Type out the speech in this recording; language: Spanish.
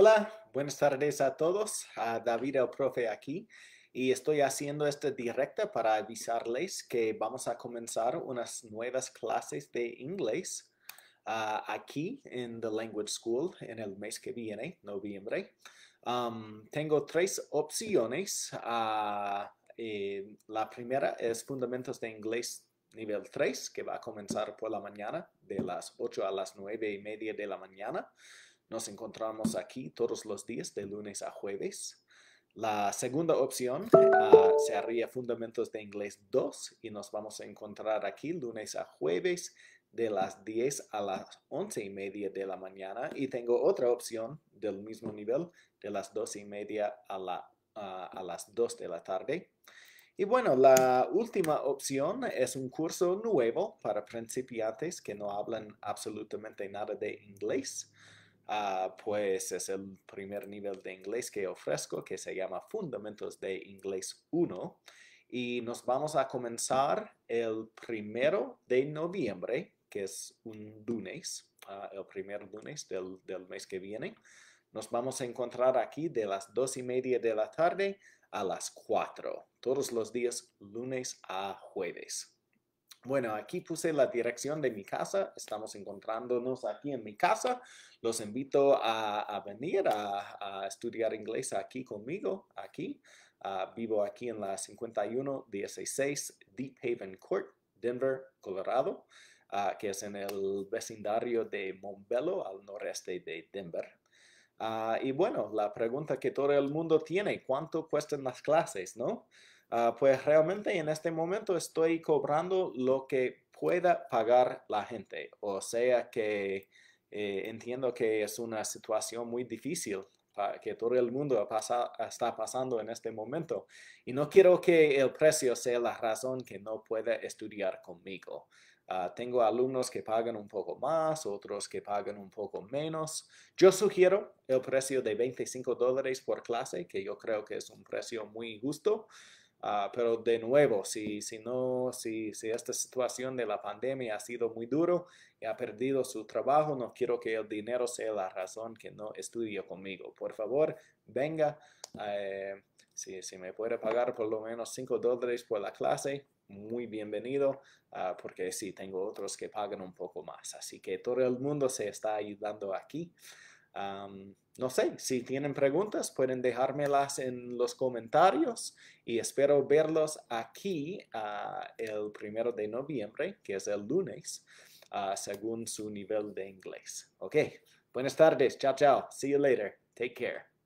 Hola, buenas tardes a todos. A David el profe aquí y estoy haciendo esta directa para avisarles que vamos a comenzar unas nuevas clases de inglés ah, aquí en The Language School en el mes que viene, noviembre. Um, tengo tres opciones. Ah, eh, la primera es Fundamentos de Inglés nivel 3, que va a comenzar por la mañana, de las 8 a las 9 y media de la mañana. Nos encontramos aquí todos los días de lunes a jueves. La segunda opción ah, se sería Fundamentos de Inglés 2 y nos vamos a encontrar aquí lunes a jueves de las 10 a las 11 y media de la mañana y tengo otra opción del mismo nivel de las dos y media a, ah, a las 2 de la tarde. Y bueno, la última opción es un curso nuevo para principiantes que no hablan absolutamente nada de inglés. Ah, pues es el primer nivel de inglés que ofrezco que se llama Fundamentos de Inglés 1 y nos vamos a comenzar el primero de noviembre, que es un lunes, ah, el primer lunes del, mes que viene. Nos vamos a encontrar aquí de las dos y media de la tarde a las cuatro, todos los días lunes a jueves. Bueno, aquí puse la dirección de mi casa. Estamos encontrándonos aquí en mi casa. Los invito a, venir a, estudiar inglés aquí conmigo, aquí. Ah, vivo aquí en la 5116 Deep Haven Court, Denver, Colorado, ah, que es en el vecindario de Montbello, al noreste de Denver. Ah, y bueno, la pregunta que todo el mundo tiene, ¿cuánto cuestan las clases, no? Ah, pues realmente en este momento estoy cobrando lo que pueda pagar la gente. O sea que eh, entiendo que es una situación muy difícil ah, que todo el mundo está pasando en este momento. Y no quiero que el precio sea la razón que no pueda estudiar conmigo. Ah, tengo alumnos que pagan un poco más, otros que pagan un poco menos. Yo sugiero el precio de 25 dólares por clase, que yo creo que es un precio muy justo. Ah, pero de nuevo, si, si no, si, si, esta situación de la pandemia ha sido muy duro y ha perdido su trabajo, no quiero que el dinero sea la razón que no estudie conmigo. Por favor, venga. Eh, si, si, me puede pagar por lo menos 5 dólares por la clase, muy bienvenido, ah, porque sí, tengo otros que pagan un poco más. Así que todo el mundo se está ayudando aquí no sé, si tienen preguntas pueden dejármelas en los comentarios y espero verlos aquí ah, el primero de noviembre, que es el lunes, ah, según su nivel de inglés. Ok, buenas tardes, chao, chao, see you later, take care.